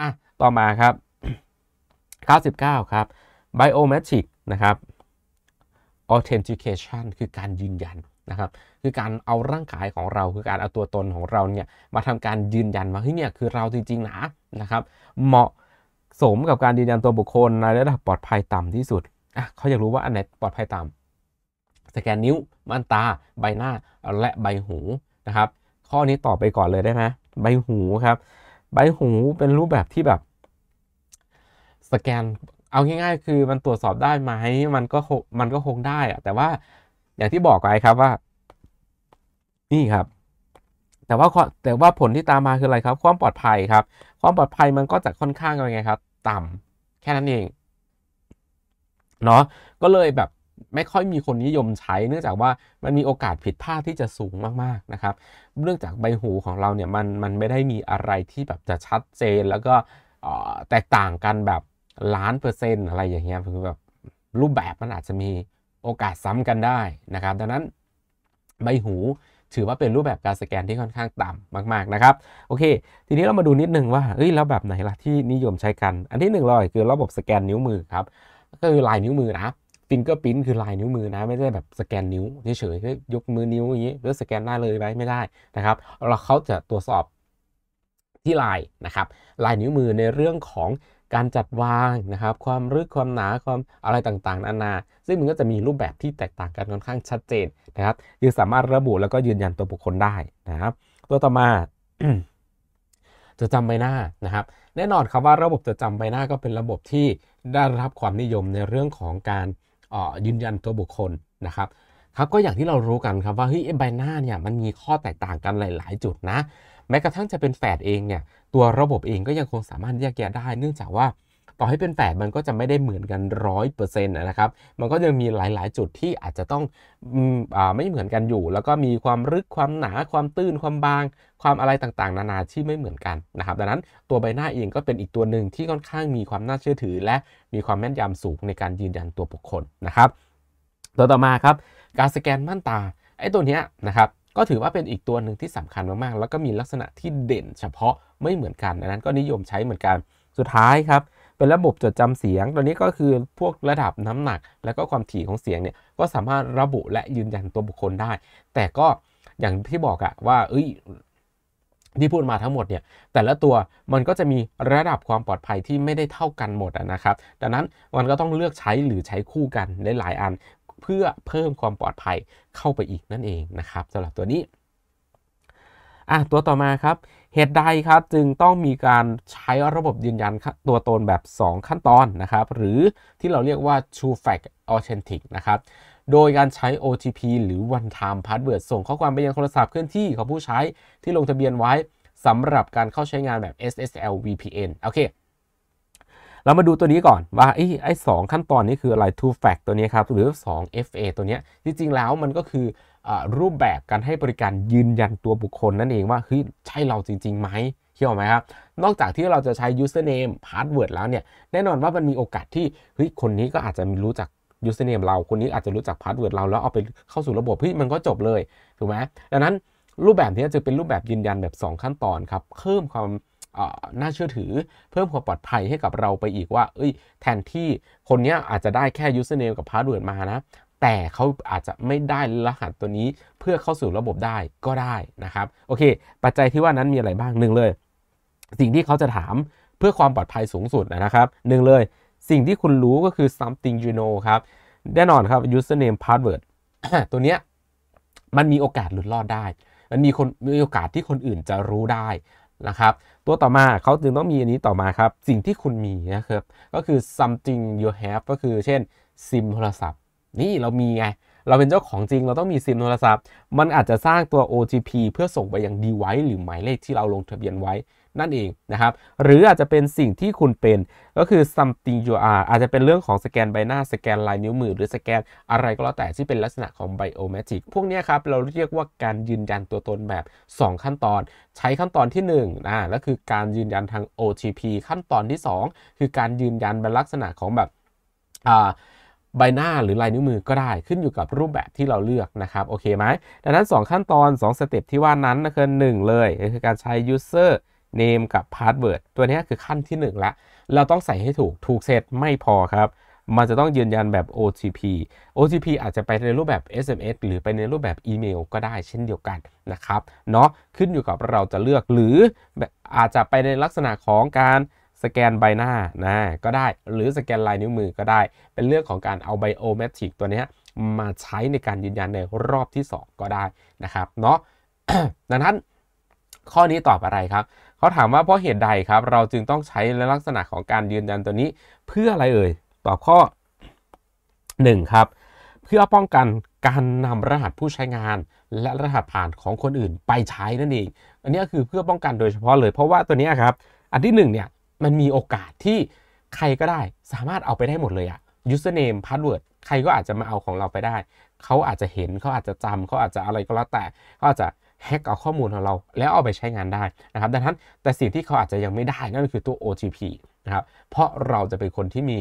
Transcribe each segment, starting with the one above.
อ่ะ ต่อมาครับ้้9ครับ biometric นะครับ authentication คือการยืนยันนะครับ คือการเอาร่างกายของเรา คือการเอาตัวตนของเราเนี่ย มาทำการยืนยันว่าเฮ้ยเนี่ยคือเราจริงๆนะนะครับ เหมาะสมกับการยืนยันตัวบุคคลในระดับปลอดภัยต่ำที่สุด อ่ะเขาอยากรู้ว่าอันไหนปลอดภัยต่ำ สแกนนิ้วม่านตา ใบหน้าและใบหูนะครับ ข้อนี้ตอบไปก่อนเลยได้ไหม ใบหูครับใบหูเป็นรูปแบบที่แบบ สแกนเอาง่าย ๆ คือมันตรวจสอบได้ไหมมันก็มัน ก็คงได้อะแต่ว่า อย่าง ที่บอกไปครับว่า นี่ครับ แต่ว่าแต่ว่าผลที่ตามมาคืออะไรครับ ความปลอดภัยครับ ความปลอดภัยมันก็จะค่อนข้างยังไง ครับต่ำแค่นั้นเองเนาะก็เลยแบบไม่ค่อยมีคนนิยมใช้เนื่องจากว่ามันมีโอกาสผิดพลาดที่จะสูงมากๆนะครับ เนื่องจากใบหูของเราเนี่ยมันมันไม่ได้มีอะไรที่แบบจะชัดเจน แล้วก็แตกต่างกันแบบล้านเปอร์เซ็นต์อะไรอย่างเงี้ย คือแบบรูปแบบมันอาจจะมีโอกาสซ้ำกันได้นะครับ ดังนั้น ใบหูถือว่าเป็นรูปแบบการสแกนที่ค่อนข้างต่ำมากๆนะครับ โอเค ทีนี้เรามาดูนิดนึงว่าเอ้ยแล้วแบบไหนล่ะที่นิยมใช้กัน อันที่หนึ่งเลยคือระบบสแกนนิ้วมือครับ ก็คือลายนิ้วมือนะฟิงเกอร์พิ้นคือลายนิ้วมือนะ ไม่ได้แบบสแกนนิ้วเฉยๆยกมือนิ้วอย่างนี้แล้วสแกนได้เลยไหมไม่ได้นะครับเราเขาจะตรวจสอบที่ลายนะครับ ลายนิ้วมือในเรื่องของการจัดวางนะครับ ความรึกความหนาความอะไรต่างๆนานา ซึ่งมันก็จะมีรูปแบบที่แตกต่างกันค่อนข้างชัดเจนนะครับคือสามารถระบุแล้วก็ยืนยันตัวบุคคลได้นะครับ ตัวต่อมาจะจำใบหน้านะครับ แน่นอนครับว่าระบบจะจำใบหน้าก็เป็นระบบที่ได้รับความนิยมในเรื่องของการออยืนยันตัวบุคคลนะครับครับก็อย่างที่เรารู้กันครับว่าเฮ้ยใบหน้าเนี่ยมันมีข้อแตกต่างกันหลายๆ จุดนะแม้กระทั่งจะเป็นแฝดเองเนี่ยตัวระบบเองก็ยังคงสามารถแยกแยะได้เนื่องจากว่าต่อให้เป็นแฝดมันก็จะไม่ได้เหมือนกันร้อยเปอร์เซ็นต์นะครับ มันก็ยังมีหลายๆ จุดที่อาจจะต้องอไม่เหมือนกันอยู่ แล้วก็มีความลึกความหนาความตื้นความบาง ความอะไรต่างๆ นานาที่ไม่เหมือนกันนะครับ ดังนั้นตัวใบหน้าเองก็เป็นอีกตัวหนึ่งที่ค่อนข้างมีความน่าเชื่อถือ และมีความแม่นยำสูงในการยืนยันตัวบุคคลนะครับตัวต่อมาครับ การสแกนม่านตาไอ้ตัวเนี้ยนะครับ ก็ถือว่าเป็นอีกตัวหนึ่งที่สำคัญมากๆแล้วก็มีลักษณะที่เด่นเฉพาะไม่เหมือนกันดังนั้นก็นิยมใช้เหมือนกันสุดท้ายครับเป็นระบบจดจำเสียงตอนนี้ก็คือพวกระดับน้ำหนัก แล้วก็ความถี่ของเสียงเนี่ยก็สามารถระบุและยืนยันตัวบุคคลได้ แต่ก็อย่างที่บอกอะว่า เอ้ยที่พูดมาทั้งหมดเนี่ยแต่ละตัวมันก็จะมีระดับความปลอดภัยที่ไม่ได้เท่ากันหมดนะครับดังนั้นมันก็ต้องเลือกใช้หรือใช้คู่กันหลายๆอันเพื่อเพิ่มความปลอดภัยเข้าไปอีกนั่นเองนะครับสำหรับตัวนี้อ่ะตัวต่อมาครับเหตุใดครับจึงต้องมีการใช้ระบบยืนยันตัวตนแบบ 2 ขั้นตอนนะครับหรือที่เราเรียกว่า True Fact Authentic นะครับโดยการใช้ OTP หรือ One Time Password ส่งข้อความไปยังโทรศัพท์เคลื่อนที่ของผู้ใช้ที่ลงทะเบียนไว้สำหรับการเข้าใช้งานแบบ SSL VPN โอเครามาดูตัวนี้ก่อนว่าไอ้ไอ้สขั้นตอนนี้คืออะไร two fact ตัวนี้ครับ หรือ2 fa ตัวนี้ จริง ๆ แล้วมันก็คือรูปแบบการให้บริการยืนยันตัวบุคคลนั่นเองว่าเฮ้ยใช่เราจริง ๆ ไหมเชี่วไหมครับนอกจากที่เราจะใช้ username password แล้วเนี่ยแน่นอนว่ามันมีโอกาสที่เฮ้ยคนนี้ก็อาจจะรู้จัก username เราคนนี้อาจจะรู้จัก password เราแล้วเอาไปเข้าสู่ระบบเฮ้ยมันก็จบเลยถูกไหมดังนั้นรูปแบบนี้จะเป็นรูปแบบยืนยันแบบ 2 ขั้นตอนครับเพิ่มความน่าเชื่อถือเพิ่มความปลอดภัยให้กับเราไปอีกว่าเอ้ย แทนที่คนนี้อาจจะได้แค่เซอร์เนมกับพาสเวิร์ดมานะ แต่เขาอาจจะไม่ได้รหัสตัวนี้เพื่อเข้าสู่ระบบได้ก็ได้นะครับโอเค ปัจจัยที่ว่านั้นมีอะไรบ้างหนึ่งเลย สิ่งที่เขาจะถามเพื่อความปลอดภัยสูงสุดนะครับ หนึ่งเลย สิ่งที่คุณรู้ก็คือ something you know ครับแน่นอนครับ username password ตัวเนี้ยมันมีโอกาสหลุดรอดได้มันมีคนมีโอกาสที่คนอื่นจะรู้ได้นะครับ ตัวต่อมาเขาจึงต้องมีอันนี้ต่อมาครับ สิ่งที่คุณมีนะครับ ก็คือ something you have ก็คือเช่นซิมโทรศัพท์ นี่เรามีไง เราเป็นเจ้าของจริงเราต้องมีซิมโทรศัพท์ มันอาจจะสร้างตัว OTP เพื่อส่งไปยัง device หรือหมายเลขที่เราลงทะเบียนไว้นั่นเองนะครับ หรืออาจจะเป็นสิ่งที่คุณเป็น ก็คือ something you are อาจจะเป็นเรื่องของสแกนใบหน้า สแกนลายนิ้วมือ หรือสแกน อะไรก็แล้วแต่ที่เป็นลักษณะของ biometric พวกนี้ครับ เราเรียกว่าการยืนยันตัวตนแบบ 2 ขั้นตอน ใช้ขั้นตอนที่1นึ่ะก็คือการยืนยันทาง OTP ขั้นตอนที่ 2 คือการยืนยันเป็นลักษณะของแบบอ่าใบหน้าหรือลายนิ้วมือก็ได้ ขึ้นอยู่กับรูปแบบที่เราเลือกนะครับ โอเคไหมดังนั้น 2 ขั้นตอน2สเต็ปที่ว่านั้นนะคือ1เลย คือการใช้ user name กับ password ตัวนี้คือขั้นที่1ละเราต้องใส่ให้ถูกถูกเสร็จไม่พอครับ มันจะต้องยืนยันแบบ OTP OTP อาจจะไปในรูปแบบ SMS หรือไปในรูปแบบอีเมลก็ได้เช่นเดียวกันนะครับเนาะขึ้นอยู่กับเราจะเลือกหรืออาจจะไปในลักษณะของการสแกนใบหน้านะก็ได้หรือสแกนลายนิ้วมือก็ได้ เป็นเรื่องของการเอาไบโอเมตริกตัวนี้มาใช้ในการยืนยันในรอบที่ 2 ก็ได้นะครับเนาะดังนั้นข้อนี้ตอบอะไรครับเขาถามว่าเพราะเหตุใดครับ เราจึงต้องใช้ลักษณะของการยืนยันตัวนี้เพื่ออะไรเอ่ยตอบข้อ 1 ครับเพื่อป้องกันการนำรหัสผู้ใช้งาน และรหัสผ่านของคนอื่นไปใช้นั่นเองอันนี้คือเพื่อป้องกันโดยเฉพาะเลยเพราะว่าตัวนี้ครับอันที่1เนี่ยมันมีโอกาสที่ใครก็ได้ สามารถเอาไปได้หมดเลยอะ username password ใครก็อาจจะมาเอาของเราไปได้เขาอาจจะเห็นเขาอาจจะจำเขาอาจจะอะไรก็แล้วแต่เขาอาจจะแฮกเอาข้อมูลของเราแล้วเอาไปใช้งานได้นะครับดังนั้นแต่สิ่งที่เขาอาจจะยังไม่ได้นั่นคือตัว OTP นะครับเพราะเราจะเป็นคนที่มี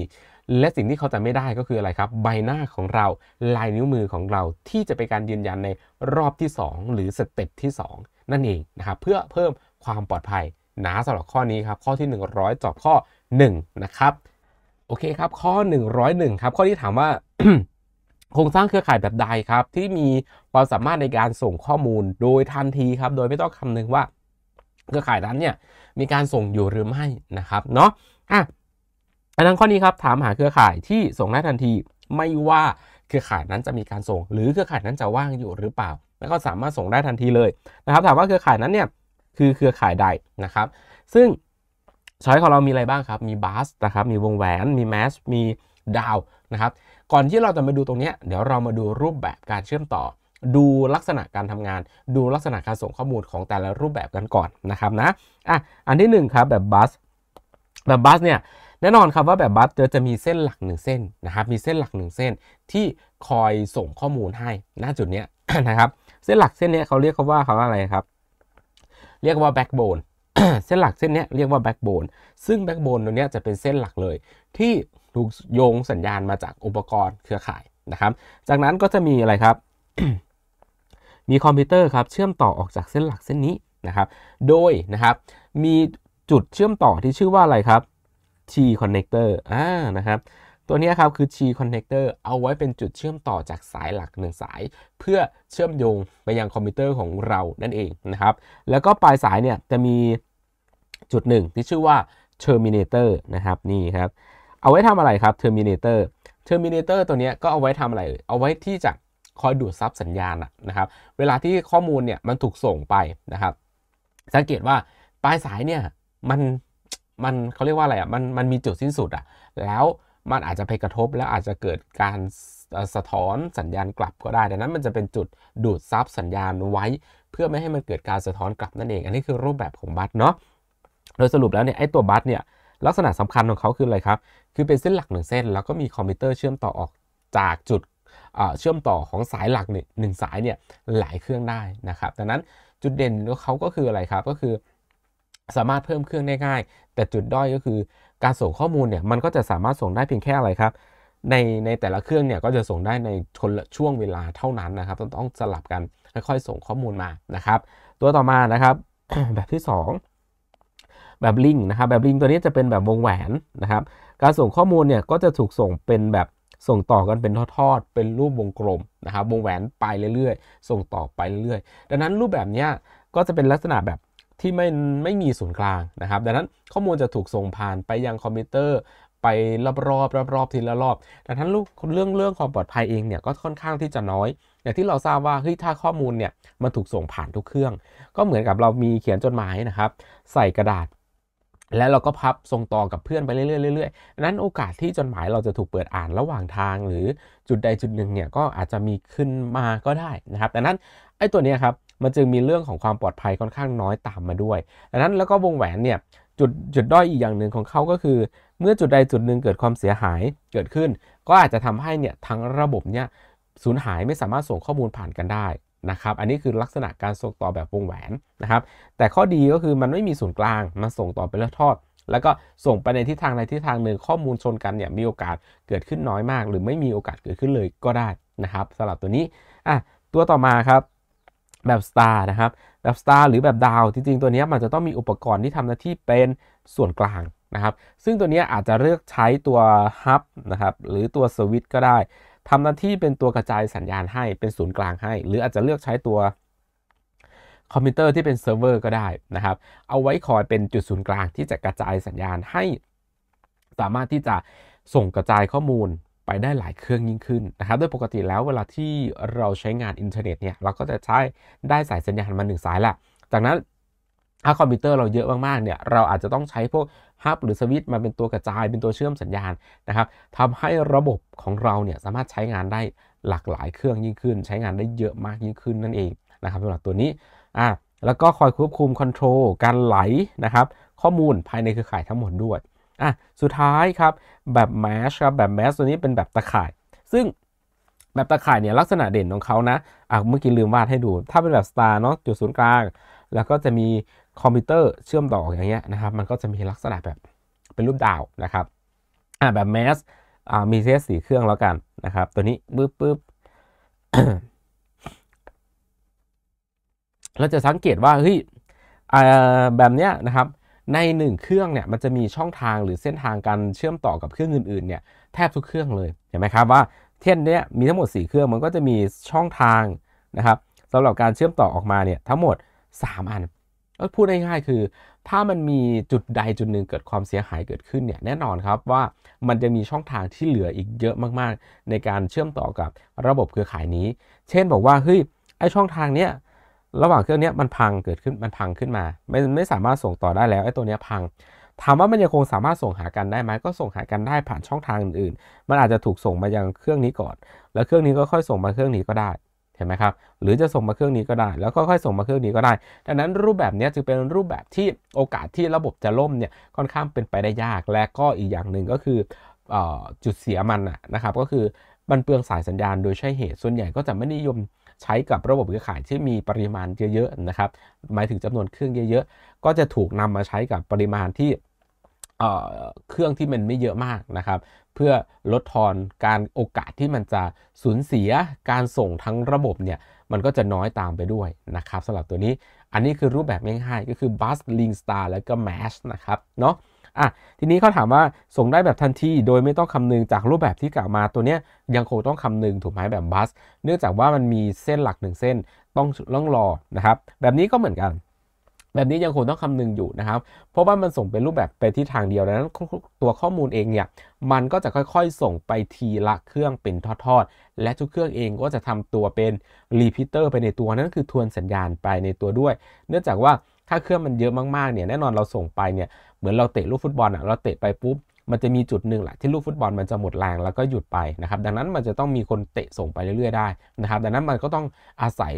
และสิ่งที่เขาจะไม่ได้ก็คืออะไรครับ ใบหน้าของเราลายนิ้วมือของเราที่จะเป็นการยืนยันในรอบที่ 2 หรือสเต็ปที่ 2 นั่นเองนะครับเพื่อเพิ่มความปลอดภัยนะสำหรับข้อนี้ครับ ข้อที่ 100 จอบข้อ 1 นะครับ โอเคครับข้อ101 ครับ ข้อที่ถามว่าโครงสร้างเครือข่ายแบบใดครับ ที่มีความสามารถในการส่งข้อมูลโดยทันทีครับโดยไม่ต้องคำนึงว่าเครือข่ายนั้นเนี่ยมีการส่งอยู่หรือไม่นะครับเนาะอ่ะอันนั้นข้อนี้ครับถามหาเครือข่ายที่ส่งได้ทันทีไม่ว่าเครือข่ายนั้นจะมีการส่ง หรือเครือข่ายนั้นจะว่างอยู่หรือเปล่าแล้วก็สามารถส่งได้ทันทีเลยนะครับถามว่าเครือข่ายนั้นเนี่ยคือเครือข่ายใดนะครับ ซึ่งช้อยของเรามีอะไรบ้างครับ มีบัสนะครับ มีวงแหวน มีแมสมีดาวนะครับก่อนที่เราจะมาดูตรงนี้เดี๋ยวเรามาดูรูปแบบการเชื่อมต่อดูลักษณะการทำงาน ดูลักษณะการส่งข้อมูลของแต่ละรูปแบบกันก่อนนะครับนะอ่ะอันที่1ครับแบบบัสแบบบัสเนี่ยแน่นอนครับว่าแบบบัสจะจะมีเส้นหลัก1เส้นนะครับมีเส้นหลัก 1 เส้น ที่คอยส่งข้อมูลให้หน้าจุดนี้นะครับเส้นหลักเส้นนี้เขาเรียกเขาว่าเขาอะไรครับ เรียกว่าแบ็กโบนเส้นหลักเส้นนี้เรียกว่าแบ็กโบนซึ่งแบ็กโบนตรงนี้จะเป็นเส้นหลักเลยที่ถูกโยงสัญญาณมาจากอุปกรณ์เครือข่ายนะครับ จากนั้นก็จะมีอะไรครับ มีคอมพิวเตอร์ครับ เชื่อมต่อออกจากเส้นหลักเส้นนี้นะครับ โดยนะครับมีจุดเชื่อมต่อที่ชื่อว่าอะไรครับ T connector อ่า นะครับ ตัวนี้ครับคือ T connector เอาไว้เป็นจุดเชื่อมต่อจากสายหลักหนึ่งสาย เพื่อเชื่อมโยงไปยังคอมพิวเตอร์ของเรานั่นเองนะครับ แล้วก็ปลายสายเนี่ยจะมีจุดหนึ่งที่ชื่อว่า terminator นะครับนี่ครับเอาไว้ทำอะไรครับ Terminator Terminator ตัวนี้ก็เอาไว้ทำอะไร เอาไว้ที่จะคอยดูดซับสัญญาณนะครับเวลาที่ข้อมูลเนี่ยมันถูกส่งไปนะครับสังเกตว่าปลายสายเนี่ยมันมันเขาเรียกว่าอะไรอ่ะมันมันมีจุดสิ้นสุดอ่ะแล้วมันอาจจะไปกระทบ แล้วอาจจะเกิดการสะท้อนสัญญาณกลับก็ได้ดังนั้นมันจะเป็นจุดดูดซับสัญญาณไว้ เพื่อไม่ให้มันเกิดการสะท้อนกลับนั่นเอง อันนี้คือรูปแบบของบัตเนาะโดยสรุปแล้วเนี่ยไอ้ตัวบัตเนี่ยลักษณะสำคัญของเขาคืออะไรครับ คือเป็นเส้นหลักหนึ่งเส้น แล้วก็มีคอมพิวเตอร์เชื่อมต่อออกจากจุดเชื่อมต่อของสายหลักหนึ่งสายเนี่ยหลายเครื่องได้นะครับ ดังนั้นจุดเด่นของเขาก็คืออะไรครับ ก็คือ สามารถเพิ่มเครื่องได้ง่ายแต่จุดด้อยก็คือการส่งข้อมูลเนี่ยมันก็จะสามารถส่งได้เพียงแค่อะไรครับ ในในแต่ละเครื่องเนี่ยก็จะส่งได้ในชนช่วงเวลาเท่านั้นนะครับต้องต้องสลับกันค่อยๆส่งข้อมูลมานะครับ ตัวต่อมานะครับ แบบที่ 2แบบลิงนะครับ แบบลิงตัวนี้จะเป็นแบบวงแหวนนะครับ การส่งข้อมูลเนี่ยก็จะถูกส่งเป็นแบบส่งต่อกันเป็นทอด ๆ เป็นรูปวงกลมนะครับ วงแหวนไปเรื่อยๆ ส่งต่อไปเรื่อยๆ ดังนั้นรูปแบบนี้ก็จะเป็นลักษณะแบบที่ไม่ไม่มีศูนย์กลางนะครับ ดังนั้นข้อมูลจะถูกส่งผ่านไปยังคอมพิวเตอร์ไปรอบๆรอบๆทีละรอบ ดังนั้นเรื่องเรื่องความปลอดภัยเองเนี่ยก็ค่อนข้างที่จะน้อยอย่างที่เราทราบว่าเฮ้ยถ้าข้อมูลเนี่ยมันถูกส่งผ่านทุกเครื่อง ก็เหมือนกับเรามีเขียนจดหมายนะครับใส่กระดาษแล้วเราก็พับส่งต่อกับเพื่อนไปเรื่อยๆ นั้นโอกาสที่จดหมายเราจะถูกเปิดอ่านระหว่างทาง หรือจุดใดจุดหนึ่งเนี่ยก็อาจจะมีขึ้นมาก็ได้นะครับแต่นั้นไอ้ตัวนี้ครับมันจึงมีเรื่องของความปลอดภัยค่อนข้างน้อยตามมาด้วย ดังนั้นแล้วก็วงแหวนเนี่ยจุดจุดด้อยอีกอย่างหนึ่งของเขาก็คือ เมื่อจุดใดจุดหนึ่งเกิดความเสียหายเกิดขึ้น ก็อาจจะทำให้เนี่ยทั้งระบบเนี่ยสูญหายไม่สามารถส่งข้อมูลผ่านกันได้นะครับ อันนี้คือลักษณะการส่งต่อแบบวงแหวนนะครับ แต่ข้อดีก็คือมันไม่มีศูนย์กลาง มันส่งต่อเป็นเลือทอด แล้วก็ส่งไปในทิศทางในทิศทางหนึ่งข้อมูลชนกันเนี่ยมีโอกาสเกิดขึ้นน้อยมาก หรือไม่มีโอกาสเกิดขึ้นเลยก็ได้นะครับสำหรับตัวนี้อ่ะตัวต่อมาครับแบบสตาร์นะครับแบบสตาร์หรือแบบดาวจริง ๆ ตัวนี้มันจะต้องมีอุปกรณ์ที่ทำหน้าที่เป็นส่วนกลางนะครับ ซึ่งตัวนี้อาจจะเลือกใช้ตัวฮับนะครับหรือตัวสวิตก็ได้ทำหน้าที่เป็นตัวกระจายสัญญาณให้เป็นศูนย์กลางให้ หรืออาจจะเลือกใช้ตัวคอมพิวเตอร์ที่เป็นเซิร์ฟเวอร์ก็ได้นะครับ เอาไว้คอยเป็นจุดศูนย์กลาง ที่จะกระจายสัญญาณให้ สามารถที่จะส่งกระจายข้อมูลไปได้หลายเครื่องยิ่งขึ้นนะครับโดยปกติแล้วเวลาที่เราใช้งานอินเทอร์เน็ตเนี่ยเราก็จะใช้ได้สายสัญญาณมาหนึ่งสายแหละจากนั้นถ้าคอมพิวเตอร์เราเยอะมากๆ เนี่ย เราอาจจะต้องใช้พวกฮับหรือสวิตช์มาเป็นตัวกระจาย เป็นตัวเชื่อมสัญญาณนะครับทำให้ระบบของเราเนี่ยสามารถใช้งานได้หลากหลายเครื่องยิ่งขึ้น ใช้งานได้เยอะมากยิ่งขึ้นนั่นเองนะครับสำหรับตัวนี้ อ่าแล้วก็คอยควบคุมคอนโทรลการไหลนะครับ ข้อมูลภายในเครือข่ายทั้งหมดด้วย อ่ะ สุดท้ายครับแบบแมชครับแบบแมชตัวนี้เป็นแบบตะข่าย ซึ่งแบบตะข่ายเนี่ยลักษณะเด่นของเขานะ อ่ะ เมื่อกี้ลืมวาดให้ดู ถ้าเป็นแบบสตาร์เนาะ จุดศูนย์กลาง แล้วก็จะมีคอมพิวเตอร์เชื่อมต่ออย่างเงี้ยนะครับมันก็จะมีลักษณะแบบเป็นรูปดาวนะครับอ่าแบบแมสอ่ามีเซสสีเครื่องแล้วกันนะครับตัวนี้ปึ๊บปึ๊บเราจะสังเกตว่าเฮ้ยอ่าแบบเนี้ยนะครับใน 1 เครื่องเนี่ยมันจะมีช่องทางหรือเส้นทางการเชื่อมต่อกับเครื่องอื่นๆเนี่ยแทบทุกเครื่องเลยเห็นไหมครับว่าเทียนเนี้ยมีทั้งหมด 4 เครื่องมันก็จะมีช่องทางนะครับสำหรับการเชื่อมต่อออกมาเนี่ยทั้งหมด 3อันก็พูดง่ายๆคือถ้ามันมีจุดใดจุดหนึ่งเกิดความเสียหายเกิดขึ้นเนี่ย แน่นอนครับว่ามันจะมีช่องทางที่เหลืออีกเยอะมากๆ ในการเชื่อมต่อกับระบบเครือข่ายนี้ เช่นบอกว่าเฮ้ยไอช่องทางเนี้ยระหว่างเครื่องนี้มันพังเกิดขึ้นมันพังขึ้นมาไม่ไม่สามารถส่งต่อได้แล้วไอตัวเนี้ยพัง ถามว่ามันยังคงสามารถส่งหากันได้ไหมก็ส่งหากันได้ผ่านช่องทางอื่นๆมันอาจจะถูกส่งมายังเครื่องนี้ก่อน แล้วเครื่องนี้ก็ค่อยส่งมาเครื่องนี้ก็ได้เห็นไหมครับ หรือจะส่งมาเครื่องนี้ก็ได้ แล้วค่อยๆ ส่งมาเครื่องนี้ก็ได้ ดังนั้นรูปแบบนี้จึงเป็นรูปแบบที่โอกาสที่ระบบจะล่มเนี่ยค่อนข้างเป็นไปได้ยาก และก็อีกอย่างหนึ่งก็คืออจุดเสียมันนะครับก็คือมันเปลืองสายสัญญาณโดยใช่เหตุ ส่วนใหญ่ก็จะไม่นิยมใช้กับระบบเครือข่ายที่มีปริมาณเยอะๆนะครับ หมายถึงจำนวนเครื่องเยอะๆ ก็จะถูกนำมาใช้กับปริมาณที่เครื่องที่มันไม่เยอะมากนะครับเพื่อลดทอนการโอกาสที่มันจะสูญเสียการส่งทั้งระบบเนี่ยมันก็จะน้อยตามไปด้วยนะครับสำหรับตัวนี้อันนี้คือรูปแบบง่ายๆก็คือ Bus Link Star แล้วก็ Mesh นะครับเนาะอ่ะทีนี้เขาถามว่าส่งได้แบบทันทีโดยไม่ต้องคำนึงจากรูปแบบที่กล่าวมาตัวเนี้ยยังคงต้องคำนึงถูกไหมแบบบัสเนื่องจากว่ามันมีเส้นหลักหนึ่งเส้นต้องต้องรอนะครับแบบนี้ก็เหมือนกันแบบนี้ยังคงต้องคำนึงอยู่นะครับ เพราะว่ามันส่งเป็นรูปแบบไปที่ทางเดียวดังนั้นตัวข้อมูลเองเนี่ย มันก็จะค่อยๆส่งไปทีละเครื่องเป็นทอดๆ และทุกเครื่องเองก็จะทำตัวเป็นรีพิเตอร์ไปในตัว นั่นคือทวนสัญญาณไปในตัวด้วย เนื่องจากว่าถ้าเครื่องมันเยอะมากๆเนี่ย แน่นอนเราส่งไปเนี่ย เหมือนเราเตะลูกฟุตบอลอ่ะเราเตะไปปุ๊บ มันจะมีจุดหนึ่งแหละที่ลูกฟุตบอลมันจะหมดแรงแล้วก็หยุดไปนะครับ ดังนั้นมันจะต้องมีคนเตะส่งไปเรื่อย ๆได้นะครับ ดังนั้นมันก็ต้องอาศัย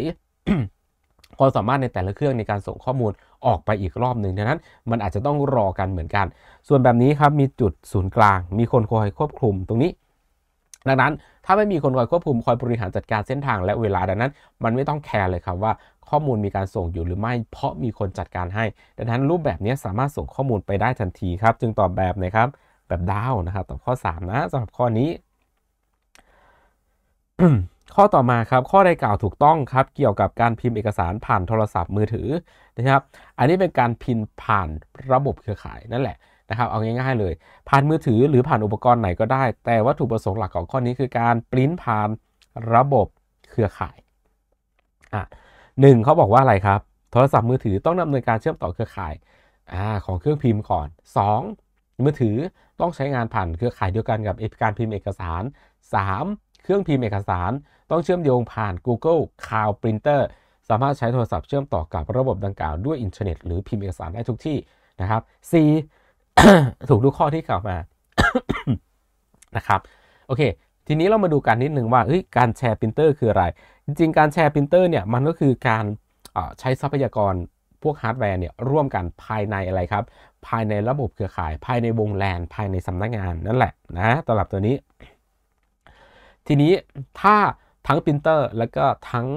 ความสามารถในแต่ละเครื่องในการส่งข้อมูลออกไปอีกรอบหนึ่งดังนั้นมันอาจจะต้องรอกันเหมือนกัน ส่วนแบบนี้ครับมีจุดศูนย์กลาง มีคนคอยควบคุมตรงนี้ ดังนั้นถ้าไม่มีคนคอยควบคุมคอยบริหารจัดการเส้นทางและเวลาดังนั้น มันไม่ต้องแคร์เลยครับว่าข้อมูลมีการส่งอยู่หรือไม่เพราะมีคนจัดการให้ ดังนั้นรูปแบบนี้สามารถส่งข้อมูลไปได้ทันทีครับ จึงตอบแบบนะครับ แบบดาวนะครับตอบข้อ 3 นะสำหรับข้อนี้ข้อต่อมาครับ ข้อใดกล่าวถูกต้องครับเกี่ยวกับการพิมพ์เอกสาร ผ่านโทรศัพท์มือถือนะครับอันนี้เป็นการพิมพ์ผ่านระบบเครือข่ายนั่นแหละนะครับเอาง่ายๆเลย ผ่านมือถือหรือผ่านอุปกรณ์ไหนก็ได้แต่วัตถุประสงค์หลักของข้อนี้คือการปริ้นผ่านระบบเครือข่ายอ่ะหนึ่งเขาบอกว่าอะไรครับโทรศัพท์มือถือต้องดำเนินการเชื่อมต่อเครือข่ายอของเครื่องพิมพ์ก่อน 2. มือถือต้องใช้งานผ่านเครือข่ายเดียวกันกับการพิมพ์เอกสาร 3. เครื่องพิมพ์เอกสารต้องเชื่อมโยงผ่าน Google Cloud Printer สามารถใช้โทรศัพท์เชื่อมต่อกับระบบดังกล่าวด้วยอินเทอร์เน็ตหรือพิมพ์เอกสารได้ทุกที่นะครับ C ถูกทุกข้อที่กล่าวมานะครับ โอเค ทีนี้เรามาดูกันนิดนึงว่าการแชร์ปรินเตอร์คืออะไร จริงๆ การแชร์ปรินเตอร์เนี่ยมันก็คือการใช้ทรัพยากรพวกฮาร์ดแวร์เนี่ยร่วมกันภายในอะไรครับ ภายในระบบเครือข่าย ภายในวงแลนภายในสำนักงงาน นั่นแหละนะตลับตัวนี้ ทีนี้ถ้าทั้งปรินเตอร์แล้วก็ทั้ง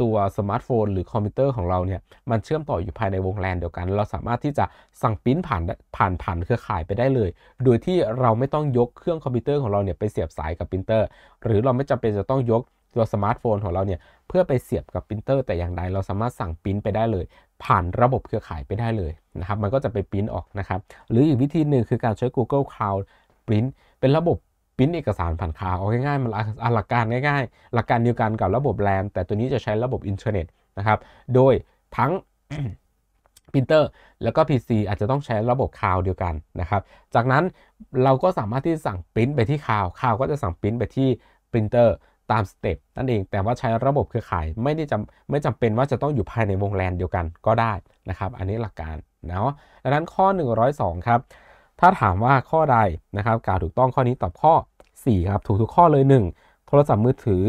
ตัวสมาร์ทโฟนหรือคอมพิวเตอร์ของเราเนี่ยมันเชื่อมต่ออยู่ภายในวงแลนเดียวกัน เราสามารถที่จะสั่งปริ้นผ่านผ่านผ่านเครือข่ายไปได้เลย โดยที่เราไม่ต้องยกเครื่องคอมพิวเตอร์ของเราเนี่ยไปเสียบสายกับปรินเตอร์ หรือเราไม่จำเป็นจะต้องยกตัวสมาร์ทโฟนของเราเนี่ยเพื่อไปเสียบกับปรินเตอร์แต่อย่างใดเราสามารถสั่งปริ้นไปได้เลย ผ่านระบบเครือข่ายไปได้เลยนะครับมันก็จะไปปริ้นออกนะครับหรืออีกวิธีหนึ่งคือการใช้ Google Cloud Print เป็นระบบพิมพ์เอกสารผ่านคาวเอาง่ายๆมันหลักการง่ายๆ หลักการเดียวกันกับระบบแรมแต่ตัวนี้จะใช้ระบบอินเทอร์เน็ตนะครับ โดยทั้งพิมพ์เตอร์แล้วก็ PC อาจจะต้องใช้ระบบคาวเดียวกันนะครับ จากนั้นเราก็สามารถที่สั่งพิมพ์ไปที่คาวคาวก็จะสั่งพิมพ์ไปที่พิมพ์เตอร์ตามสเต็ปนั่นเองแต่ว่าใช้ระบบเครือข่ายไม่ได้จำไม่จำเป็นว่าจะต้องอยู่ภายในวงแลนเดียวกันก็ได้นะครับ อันนี้หลักการเนาะดังนั้นข้อ 102ครับถ้าถามว่าข้อใดนะครับ กล่าวถูกต้องข้อนี้ตอบข้อ 4 ครับ ถูกทุกข้อเลย1โทรศัพท์มือถือ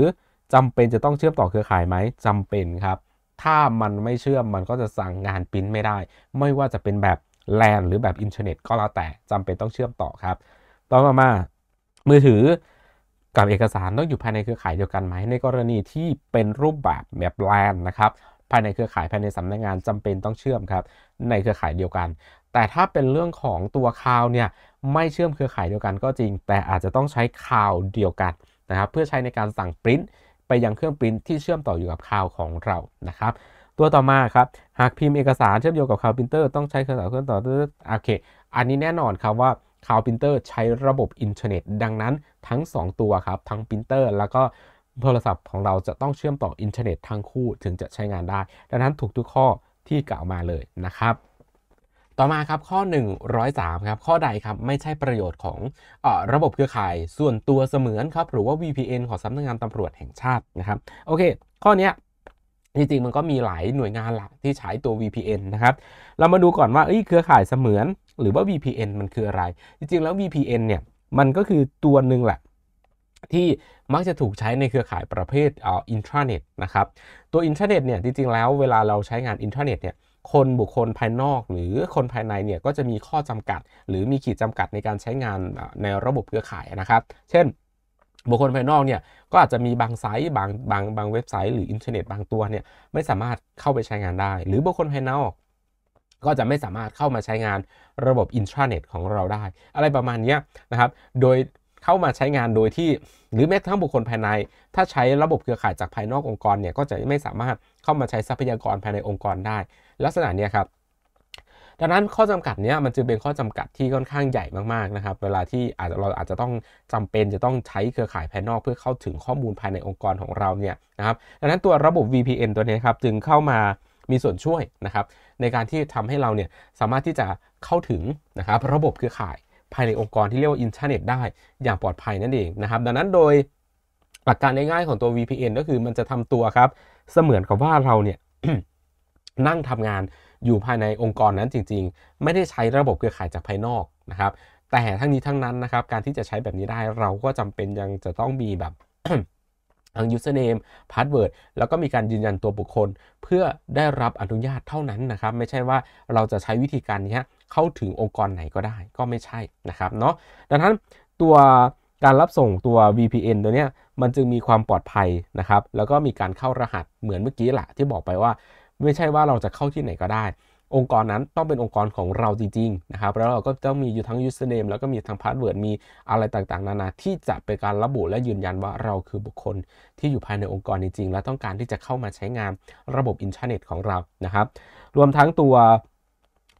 จำเป็นจะต้องเชื่อมต่อเครือข่ายไหมจำเป็นครับ ถ้ามันไม่เชื่อมมันก็จะสั่งงานพิมพ์ไม่ได้ ไม่ว่าจะเป็นแบบแลนหรือแบบอินเทอร์เน็ต ก็แล้วแต่จำเป็นต้องเชื่อมต่อครับ ต่อมามามือถือกับเอกสารต้องอยู่ภายในเครือข่ายเดียวกันไหมในกรณีที่เป็นรูปแบบแบบแลนนะครับภายในเครือข่ายภายในสำนักงานจำเป็นต้องเชื่อมครับ ในเครือข่ายเดียวกัน แต่ถ้าเป็นเรื่องของตัวคาวเนี่ยไม่เชื่อมเครือข่ายเดียวกันก็จริง แต่อาจจะต้องใช้คาวเดียวกันนะครับเพื่อใช้ในการสั่งปริ้นไปยังเครื่องปริ้นที่เชื่อมต่ออยู่กับคาวของเรานะครับตัวต่อมาครับหากพิมพ์เอกสารเชื่อมโยงกับคาวพิมพ์เตอร์ต้องใช้เครื่องต่อเครื่องต่อโอเค อันนี้แน่นอนครับว่าคาวพิมพ์เตอร์ใช้ระบบอินเทอร์เน็ต ดังนั้นทั้ง 2 ตัวครับ ทั้งพิมพ์เตอร์แล้วก็โทรศัพท์ของเราจะต้องเชื่อมต่ออินเทอร์เน็ตทั้งคู่ถึงจะใช้งานได้ ดังนั้นถูกทุกข้อที่กล่าวมาเลยนะครับ ต่อมาครับข้อ 103ครับข้อใดครับ ไม่ใช่ประโยชน์ของอระบบเครือข่ายส่วนตัวเสมือนครับ หรือว่า VPN ของสำนักงงานตำรวจแห่งชาตินะครับ โอเค ข้อนี้จริงๆ มันก็มีหลายหน่วยงานหลักที่ใช้ตัว VPN นะครับ เรามาดูก่อนว่าเครือข่ายเสมือน หรือว่า VPN มันคืออะไร จริงๆแล้ว VPN เนี่ยมันก็คือตัวหนึ่งแหละที่มักจะถูกใช้ในเครือข่ายประเภทอ่ออินทราเน็ตนะครับ ตัวอินทราเน็ตเนี่ยจริงๆแล้วเวลาเราใช้งานอินทราเน็ตเนี่ยคนบุคคลภายนอกหรือคนภายในเนี่ยก็จะมีข้อจำกัด หรือมีขีดจำกัดในการใช้งานในระบบเครือข่ายนะครับ เช่น บุคคลภายนอกเนี่ยก็อาจจะมีบางไซต์บางบางบางเว็บไซต์หรืออินเทอร์เน็ตบางตัวเนี่ยไม่สามารถเข้าไปใช้งานได้ หรือบุคคลภายนอกก็จะไม่สามารถเข้ามาใช้งานระบบอินทราเน็ต ของเราได้ อะไรประมาณนี้นะครับโดยเข้ามาใช้งานโดยที่หรือแม้กระทั่งบุคคลภายใน ถ้าใช้ระบบเครือข่ายจากภายนอกองค์กรเนี่ยก็จะไม่สามารถเข้ามาใช้ทรัพยากรภายในองค์กรได้ ลักษณะนี้ครับ ดังนั้นข้อจำกัดเนี้ยมันจึงเป็นข้อจำกัดที่ค่อนข้างใหญ่มากๆนะครับเวลาที่อาจจะเราอาจจะต้องจำเป็นจะต้องใช้เครือข่ายภายนอกเพื่อเข้าถึงข้อมูลภายในองค์กรของเราเนี่ยนะครับดังนั้นตัวระบบ VPN ตัวนี้ครับจึงเข้ามามีส่วนช่วยนะครับ ในการที่ทำให้เราเนี่ยสามารถที่จะเข้าถึงนะครับระบบเครือข่ายภายในองค์กรที่เรียกว่าอินเทอร์เน็ต ได้อย่างปลอดภัยนั่นเองนะครับดังนั้นโดยหลักการง่ายๆของตัว VPN ก็คือมันจะทำตัวครับ เสมือนกับว่าเราเนี่ย นั่งทำงานอยู่ภายในองค์กรนั้นจริงๆ ไม่ได้ใช้ระบบเครือข่ายจากภายนอกนะครับ แต่ทั้งนี้ทั้งนั้นนะครับการที่จะใช้แบบนี้ได้เราก็จำเป็นยังจะต้องมีแบบทัง username password แล้วก็มีการยืนยันตัวบุคคล เพื่อได้รับอนุญาตเท่านั้นนะครับ ไม่ใช่ว่าเราจะใช้วิธีการนี้เข้าถึงองค์กรไหนก็ได้ก็ไม่ใช่นะครับเนาะดังนั้นตัวการรับส่งตัว VPN ตัวเนี้ยมันจึงมีความปลอดภัยนะครับแล้วก็มีการเข้ารหัสเหมือนเมื่อกี้แหละที่บอกไปว่า ไม่ใช่ว่าเราจะเข้าที่ไหนก็ได้ องค์กรนั้นต้องเป็นองค์กรของเราจริง ๆ นะครับ แล้วเราก็ต้องมีอยู่ทั้ง username แล้วก็มีทั้ง password มีอะไรต่างๆนานาที่จะเป็นการระบุและยืนยันว่าเราคือบุคคล ที่อยู่ภายในองค์กรจริง ๆ และต้องการที่จะเข้ามาใช้งานระบบอินเทอร์เน็ตของเรานะครับรวมทั้งตัว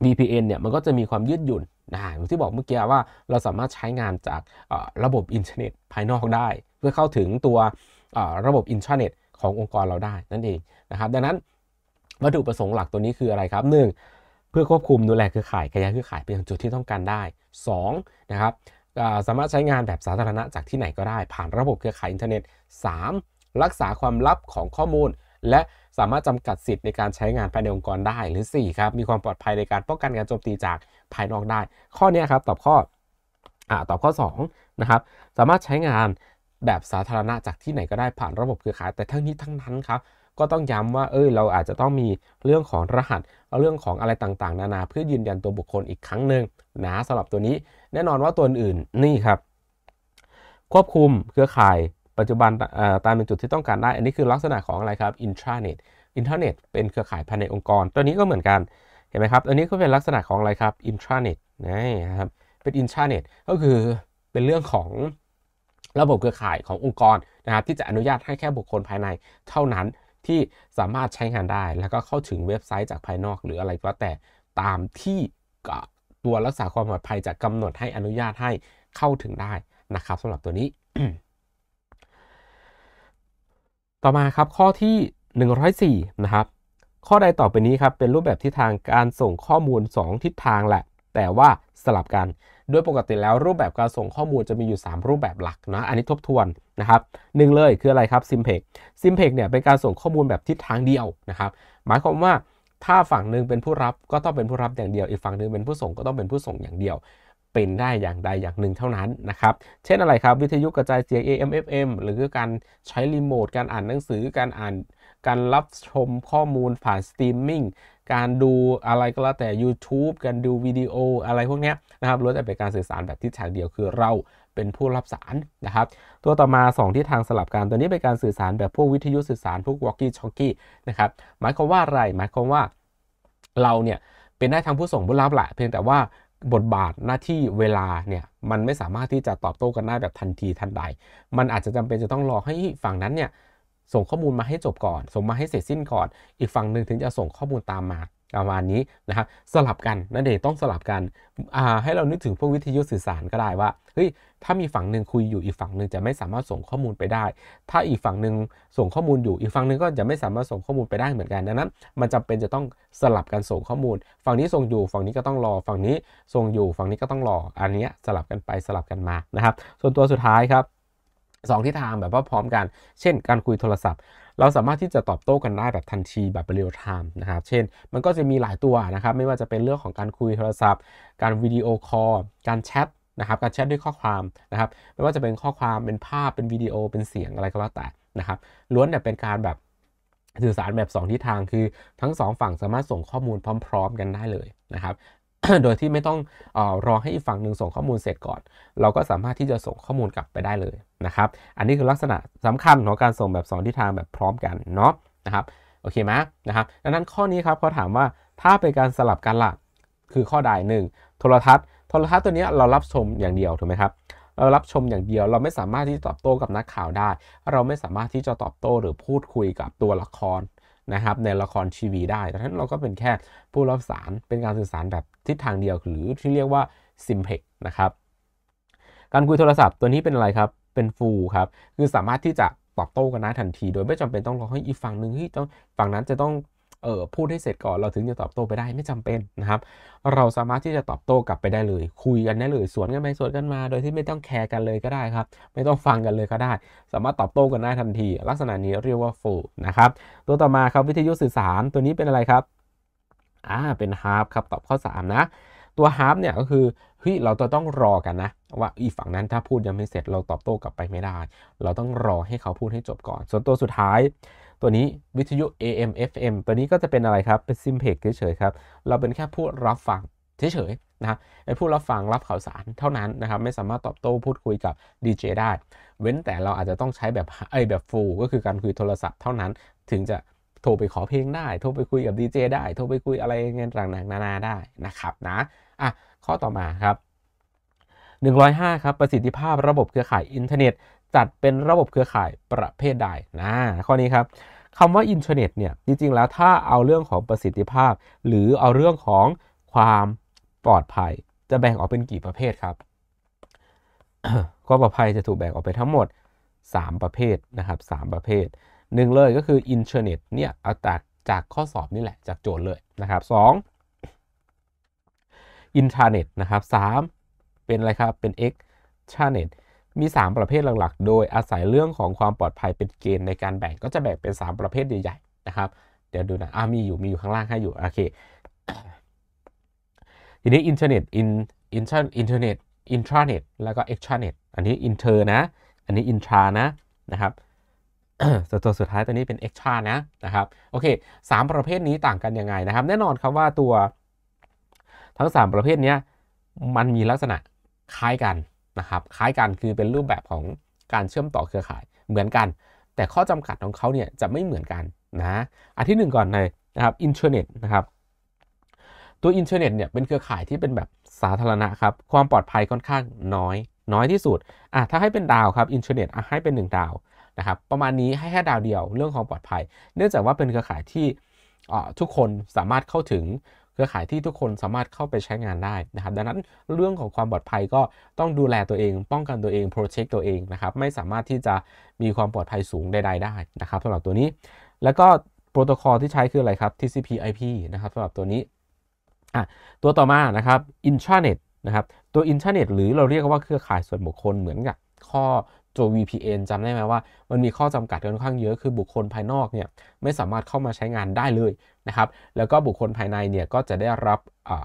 VPN เนี่ยมันก็จะมีความยืดหยุ่นนะฮะที่บอกเมื่อกี้ว่าเราสามารถใช้งานจากระบบอินเทอร์เน็ตภายนอกได้ เพื่อเข้าถึงตัวระบบอินเทอร์เน็ต ขององค์กรเราได้ นั่นเองนะครับดังนั้นวัตถุประสงค์หลักตัวนี้คืออะไรครับ 1. เพื่อควบคุมดูแลเครือข่าย ขยายเครือข่ายไปยังจุดที่ต้องการได้ 2. นะครับสามารถใช้งานแบบสาธารณะจากที่ไหนก็ได้ ผ่านระบบเครือข่ายอินเทอร์เน็ต 3. รักษาความลับของข้อมูล และสามารถจำกัดสิทธิ์ในการใช้งานภายในองค์กรได้หรือ4ครับมีความปลอดภัยในการป้องกันการโจมตีจากภายนอกได้ ข้อนี้ครับตอบข้ออตอบข้อ2นะครับสามารถใช้งานแบบสาธารณะจากที่ไหนก็ได้ผ่านระบบเครือข่าย แต่ทั้งนี้ทั้งนั้นครับก็ต้องย้ำว่าเอ้ยเราอาจจะต้องมีเรื่องของรหัสเรื่องของอะไรต่างๆนานา เพื่อยืนยันตัวบุคคลอีกครั้งหนึ่งนะสำหรับตัวนี้ แน่นอนว่าตัวอื่นนี่ครับ ควบคุมเครือข่ายปัจจุบันตามเป็นจุดที่ต้องการได้ อันนี้คือลักษณะของอะไรครับนทราเน็ต อินเทอร์เน็ตเป็นเครือข่ายภายในองค์กร ตัวนี้ก็เหมือนกัน เห็นไหมครับตัวนี้ก็เป็นลักษณะของอะไรครับ อินทราเน็ตนะครับ เป็นอินทราเน็ต ก็คือเป็นเรื่องของระบบเครือข่ายขององค์กรนะครับที่จะอนุญาตให้แค่บุคคลภายใน เท่านั้นที่สามารถใช้งานได้ แล้วก็เข้าถึงเว็บไซต์จากภายนอกหรืออะไรก็แต่ตามที่ตัวรักษาความปลอดภัยจะกำหนดให้อนุญาตให้เข้าถึงได้นะครับสำหรับตัวนี้ต่อมาครับข้อที่ 104นะครับข้อใดต่อไปนี้ครับเป็นรูปแบบทิศทางการส่งข้อมูล 2 ทิศทางแหละ แต่ว่าสลับกัน โดยปกติแล้วรูปแบบการส่งข้อมูลจะมีอยู่ 3 รูปแบบหลักนะอันนี้ทบทวนนะครับหนึ่งเลยคืออะไรครับ s i m p พ e x s i m p ก e x เนี่ยเป็นการส่งข้อมูลแบบทิศทางเดียวนะครับหมายความว่าถ้าฝั่งหนึ่งเป็นผู้รับก็ต้องเป็นผู้รับอย่างเดียว อีกฝั่งหนึ่งเป็นผู้ส่งก็ต้องเป็นผู้ส่งอย่างเดียวเป็นได้อย่างใดอย่างหนึ่งเท่านั้นนะครับ เช่นอะไรครับ วิทยุกระจายเสียง AM FM หรือการใช้รีโมท การอ่านหนังสือ การอ่านการรับชมข้อมูลผ่านสตรีมมิ่ง การดูอะไรก็แล้วแต่ YouTube การดูวิดีโออะไรพวกนี้นะครับล้วนแต่เป็นการสื่อสารแบบทิศทางเดียวคือเราเป็นผู้รับสารนะครับ ตัวต่อมา 2 ที่ทางสลับกันตัวนี้เป็นการสื่อสารแบบพวกวิทยุสื่อสารพวกวอลกี้ช็อกกี้นะครับ หมายความว่าอะไรหมายความว่า เราเนี่ยเป็นได้ทั้งผู้ส่งผู้รับแหละ เพียงแต่ว่าบทบาทหน้าที่เวลาเนี่ยมันไม่สามารถที่จะตอบโต้กันได้แบบทันทีทันใด มันอาจจะจำเป็นจะต้องรอให้ฝั่งนั้นเนี่ยส่งข้อมูลมาให้จบก่อน ส่งมาให้เสร็จสิ้นก่อน อีกฝั่งหนึ่งถึงจะส่งข้อมูลตามมาประมาณนี้นะครับสลับกันนั่นเองต้องสลับกันให้เรานึกถึงพวกวิทยุสื่อสารก็ได้ว่าเฮ้ยถ้ามีฝั่งหนึ่งคุยอยู่อีกฝั่งหนึ่งจะไม่สามารถส่งข้อมูลไปได้ ถ้าอีกฝั่งหนึ่งส่งข้อมูลอยู่อีกฝั่งหนึ่งก็จะไม่สามารถส่งข้อมูลไปได้เหมือนกัน ดังนั้น มันจำเป็นจะต้องสลับกันส่งข้อมูล ฝั่งนี้ส่งอยู่ฝั่งนี้ก็ต้องรอ ฝั่งนี้ส่งอยู่ฝั่งนี้ก็ต้องรอ อันนี้สลับกันไปสลับกันมา นะครับ ส่วนตัวสุดท้ายครับสองทิศทางแบบว่าพร้อมกัน เช่น การคุยโทรศัพท์ เราสามารถที่จะตอบโต้กันได้แบบทันทีแบบเร็วทม์นะครับ เช่น มันก็จะมีหลายตัวนะครับ ไม่ว่าจะเป็นเรื่องของการคุยโทรศัพท์ การวิดีโอคอลการแชทนะครับการแชทด้วยข้อความนะครับ ไม่ว่าจะเป็นข้อความเป็นภาพเป็นวิดีโอเป็นเสียงอะไรก็แล้วแต่นะครับ ล้วนเนี่ยเป็นการแบบสื่อสารแบบ 2ทิศทาง คือทั้ง 2 ฝั่งสามารถส่งข้อมูลพร้อม ๆ กันได้เลยนะครับโดยที่ไม่ต้องออรอให้อีกฝั่งหนึ่งส่งข้อมูลเสร็จก่อนเราก็สามารถที่จะส่งข้อมูลกลับไปได้เลยนะครับอันนี้คือลักษณะสำคัญของการส่งแบบ 2ทิศทางแบบพร้อมกันเนาะนะครับโอเคไหมนะครับดังนั้นข้อนี้ครับเขาถามว่าถ้าเป็นการสลับกันละ่ะ คือข้อใดหนึ่งโทรทัศน์ทรทัศน์ตัวนี้เรารับชมอย่างเดียวถูกไหมครับเรารับชมอย่างเดียวเราไม่สามารถที่จะตอบโต้กับนักข่าวได้เราไม่สามารถที่จะตอบโต้หรือพูดคุยกับตัวละครนะครับในละครทีวีได้ดังนั้นเราก็เป็นแค่ผู้รับสารเป็นการสื่อสารแบบทิศทางเดียว หรือที่เรียกว่าซิมเพกนะครับการคุยโทรศัพท์ตัวนี้เป็นอะไรครับเป็นฟูครับคือสามารถที่จะตอบโต้กันได้ทันที โดยไม่จำเป็นต้องรอให้อีกฝั่งหนึ่งที่ต้องฝั่งนั้นจะต้องเออพูดให้เสร็จก่อนเราถึงจะตอบโต้ไปได้ไม่จำเป็นนะครับ เราสามารถที่จะตอบโต้กลับไปได้เลย คุยกันได้เลยสวนกันไปสวนกันมาโดยที่ไม่ต้องแคร์กันเลยก็ได้ครับ ไม่ต้องฟังกันเลยก็ได้ สามารถตอบโต้กันได้ทันที ลักษณะนี้เรียกว่า full นะครับ ตัวต่อมาครับวิทยุสื่อสารตัวนี้เป็นอะไรครับอ่าเป็น half ครับตอบข้อ3นะตัว half เนี่ยก็คือเฮ้ยเราจะต้องรอกันนะ ว่าอีฝั่งนั้นถ้าพูดยังไม่เสร็จเราตอบโต้กลับไปไม่ได้ เราต้องรอให้เขาพูดให้จบก่อน ส่วนตัวสุดท้ายตัวนี้วิทยุ AM FM ตัวนี้ก็จะเป็นอะไรครับ เป็นซิมเพกเฉยๆครับเราเป็นแค่ผู้รับฟังเฉยๆนะครับเป็นผู้รับฟังรับข่าวสารเท่านั้นนะครับไม่สามารถตอบโต้พูดคุยกับ DJ ได้ เว้นแต่เราอาจจะต้องใช้แบบไอ้แบบฟูก็คือการคุยโทรศัพท์เท่านั้น ถึงจะโทรไปขอเพลงได้ โทรไปคุยกับดีเจได้ โทรไปคุยอะไรเงี้ยต่างๆนานาได้นะครับนะอ่ะข้อต่อมาครับ 105 ครับประสิทธิภาพระบบเครือข่ายอินเทอร์เน็ตจัดเป็นระบบเครือข่ายประเภทใดนะข้อนี้ครับคำว่าอินเทอร์เน็ตเนี่ย จริง ๆแล้วถ้าเอาเรื่องของประสิทธิภาพ หรือเอาเรื่องของความปลอดภัย จะแบ่งออกเป็นกี่ประเภทครับความปลอดภัยจะถูกแบ่งออกไปทั้งหมด 3 ประเภทนะครับ3ประเภทหนึ่งเลยก็คืออินเทอร์เน็ตเนี่ยเอาจากจากข้อสอบนี่แหละ จากโจทย์เลยนะครับ2 อินทราเน็ตนะครับ3เป็นอะไรครับเป็นเอ็กชาเน็ตมี 3 ประเภทหลักๆ โดยอาศัยเรื่องของความปลอดภัยเป็นเกณฑ์ในการแบ่งก็จะแบ่งเป็น 3 ประเภทใหญ่ๆ นะครับ เดี๋ยวดูนะ อ่ามีอยู่ มีอยู่ข้างล่างให้อยู่ โอเค ทีนี้อินเทอร์เน็ต อิน อินเทอร์อินเทอร์เน็ต อินทราเน็ต แล้วก็เอ็กทราเน็ต อันนี้อินเทอร์นะ อันนี้อินทรานะ นะครับส่วนตัวสุดท้ายตัวนี้เป็นเอ็กทรานะ นะครับ โอเคสามประเภทนี้ต่างกันยังไงนะครับ แน่นอนครับว่าตัวทั้ง 3 ประเภทนี้มันมีลักษณะคล้ายกันนะครับคล้ายกันคือเป็นรูปแบบของการเชื่อมต่อเครือข่ายเหมือนกัน แต่ข้อจำกัดของเขาเนี่ยจะไม่เหมือนกันนะอันที่ 1 ก่อนเลยนะครับอินเทอร์เน็ตนะครับตัวอินเทอร์เน็ตเนี่ยเป็นเครือข่ายที่เป็นแบบสาธารณะครับความปลอดภัยค่อนข้างน้อย น้อยที่สุดอ่ะถ้าให้เป็นดาวครับอินเทอร์เน็ตอ่ะให้เป็น1ดาวนะครับประมาณนี้ให้แค่ดาวเดียวเรื่องของปลอดภัย เนื่องจากว่าเป็นเครือข่ายที่ทุกคนสามารถเข้าถึงเครือข่ายที่ทุกคนสามารถเข้าไปใช้งานได้นะครับดังนั้นเรื่องของความปลอดภัยก็ต้องดูแลตัวเอง ป้องกันตัวเอง โปรเทคตัวเองนะครับไม่สามารถที่จะมีความปลอดภัยสูงใด ๆ ได้นะครับสำหรับตัวนี้ แล้วก็โปรโตคอลที่ใช้คืออะไรครับ TCP/IP นะครับสำหรับตัวนี้อ่ะตัวต่อมานะครับ intranet นะครับตัวอินเทอร์เน็ตหรือเราเรียกว่าเครือข่ายส่วนบุคคลเหมือนกับ ข้อตัว VPN จำได้ไหมว่า มันมีข้อจำกัดค่อนข้างเยอะ คือบุคคลภายนอกเนี่ยไม่สามารถเข้ามาใช้งานได้เลยนะครับ แล้วก็บุคคลภายในเนี่ยก็จะได้รับ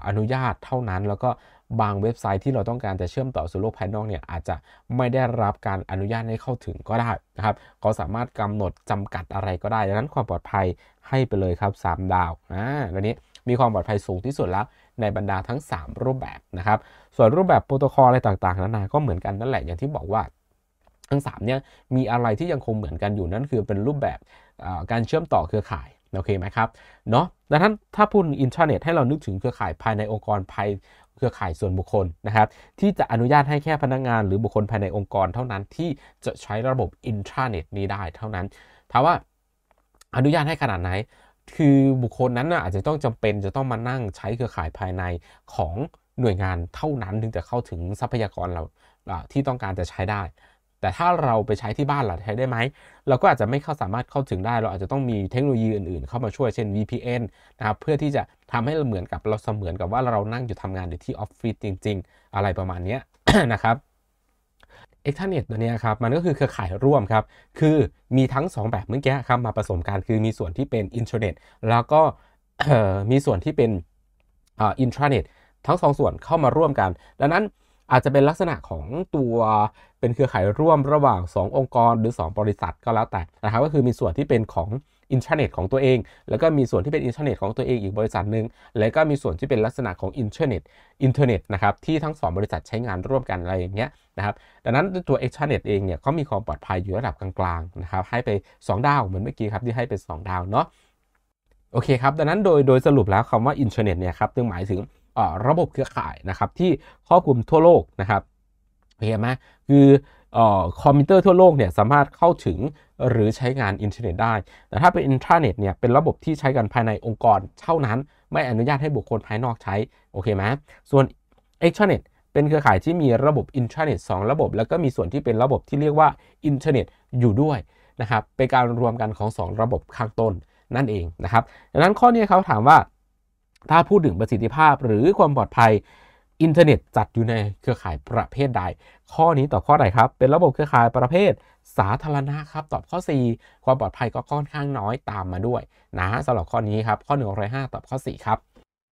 อนุญาตเท่านั้น แล้วก็บางเว็บไซต์ที่เราต้องการจะเชื่อมต่อสู่โลกภายนอกเนี่ยอาจจะไม่ได้รับการอนุญาตให้เข้าถึงก็ได้นะครับเขาสามารถกำหนดจำกัดอะไรก็ได้ ดังนั้นความปลอดภัยให้ไปเลยครับ 3 ดาว อ่าแล้วนี้มีความปลอดภัยสูงที่สุดแล้วในบรรดาทั้ง 3 รูปแบบนะครับ ส่วนรูปแบบโปรโตคอลอะไรต่างๆนานาก็เหมือนกันนั่นแหละ อย่างที่บอกว่าทั้ง3เนี่ยมีอะไรที่ยังคงเหมือนกันอยู่นั่นคือเป็นรูปแบบการเชื่อมต่อเครือข่าย โอเคไหมครับ เนาะดังนั้นถ้าพูดอินเทอร์เน็ต ให้เรานึกถึงเครือข่ายภายในองค์กรภายเครือข่ายส่วนบุคคลนะครับที่จะอนุญาตให้แค่พนักงงาน หรือบุคคลภายในองค์กรเท่านั้นที่จะใช้ระบบอินเทอร์เน็ต นี้ได้เท่านั้นถามว่าอนุญาตให้ขนาดไหน คือบุคคลนั้นนะอาจจะต้องจำเป็นจะต้องมานั่งใช้เครือข่ายภายในของหน่วยงานเท่านั้นถึงจะเข้าถึงทรัพยากรเราที่ต้องการจะใช้ได้แต่ถ้าเราไปใช้ที่บ้านเราใช้ได้ไหมเราก็อาจจะไม่เข้าสามารถเข้าถึงได้ เราอาจจะต้องมีเทคโนโลยีอื่นๆเข้ามาช่วย เช่น VPN นะครับเพื่อที่จะทำให้เหมือนกับเราเสมือนกับว่าเรานั่งอยู่ทำงานอยู่ที่ออฟฟิศจริงๆ อะไรประมาณนี้นะครับเอ็กเทอร์เน็ตตัวนี้ครับ มันก็คือเครือข่ายร่วมครับ คือมีทั้ง 2 แบบเมื่อกี้ครับมาผสมกันคือมีส่วนที่เป็นอินเทอร์เน็ตแล้วก็มีส่วนที่เป็นอินทราเน็ต ทั้งสองส่วนเข้ามาร่วมกัน ดังนั้นอาจจะเป็นลักษณะของตัวเป็นเครือข่ายร่วมระหว่าง 2 องค์กรหรือ 2 บริษัทก็แล้วแต่นะครับก็คือมีส่วนที่เป็นของอินเทอร์เน็ต ของตัวเอง แล้วก็มีส่วนที่เป็นอินเทอร์เน็ตของตัวเองอีกบริษัทหนึ่งแล้วก็มีส่วนที่เป็นลักษณะของอินเทอร์เน็ต อินเทอร์เน็ตนะครับที่ทั้ง 2 บริษัทใช้งานร่วมกันอะไรอย่างเงี้ยนะครับดังนั้นตัวเอ็กช์เน็ตเองเนี่ยเขามีความปลอดภัยอยู่ระดับกลางๆนะครับให้ไป2ดาวเหมือนเมื่อกี้ครับที่ให้เป็น2ดาวเนาะโอเคครับดังนั้นโดยโดยสรุปแล้วคำว่าอินเทอร์เน็ตเนี่ยครับจึงหมายถึงระบบเครือข่ายนะครับ ที่ครอบคลุมทั่วโลกนะครับเห็นไหมคือคอมพิวเตอร์ทั่วโลกเนี่ยสามารถเข้าถึงหรือใช้งานอินเทอร์เน็ตได้ แต่ถ้าเป็น อินทราเน็ตเนี่ยเป็นระบบที่ใช้กันภายในองค์กรเท่านั้น ไม่อนุญาตให้บุคคลภายนอกใช้ โอเคไหมส่วนเอ็กทราเน็ตเป็นเครือข่ายที่มีระบบอินทราเน็ต 2 ระบบ แล้วก็มีส่วนที่เป็นระบบที่เรียกว่าอินเทอร์เน็ตอยู่ด้วยนะครับเป็นการรวมกันของ 2 ระบบข้างต้นนั่นเองนะครับดังนั้นข้อนี้เขาถามว่าถ้าพูดถึงประสิทธิภาพหรือความปลอดภัย อินเทอร์เน็ตจัดอยู่ในเครือข่ายประเภทใด ข้อนี้ตอบข้อใดครับ เป็นระบบเครือข่ายประเภท สาธารณะครับตอบข้อ 4 ความปลอดภัยก็ค่อนข้างน้อยตามมาด้วยนะสำหรับข้อนี้ครับ ข้อ105ตอบข้อ4ครับ